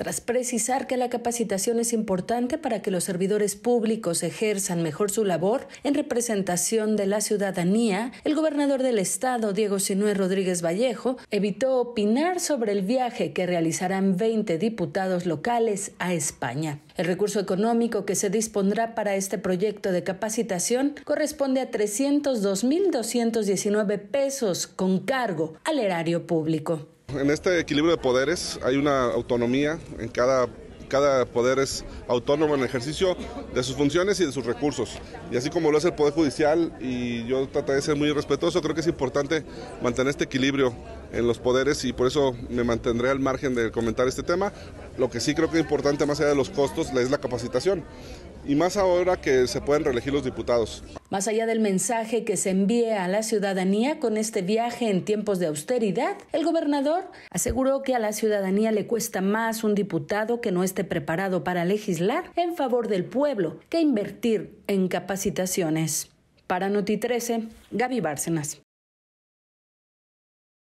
tras precisar que la capacitación es importante para que los servidores públicos ejerzan mejor su labor en representación de la ciudadanía, el gobernador del estado, Diego Sinué Rodríguez Vallejo, evitó opinar sobre el viaje que realizarán 20 diputados locales a España. El recurso económico que se dispondrá para este proyecto de capacitación corresponde a 302.219 pesos con cargo al erario público. En este equilibrio de poderes hay una autonomía en cada cada poder es autónomo en el ejercicio de sus funciones y de sus recursos. Y así como lo hace el Poder Judicial, y yo trataré de ser muy respetuoso, creo que es importante mantener este equilibrio en los poderes y por eso me mantendré al margen de comentar este tema. Lo que sí creo que es importante más allá de los costos es la capacitación y más ahora que se pueden reelegir los diputados. Más allá del mensaje que se envíe a la ciudadanía con este viaje en tiempos de austeridad, el gobernador aseguró que a la ciudadanía le cuesta más un diputado que no esté preparado para legislar en favor del pueblo que invertir en capacitaciones. Para Noti 13, Gaby Bárcenas.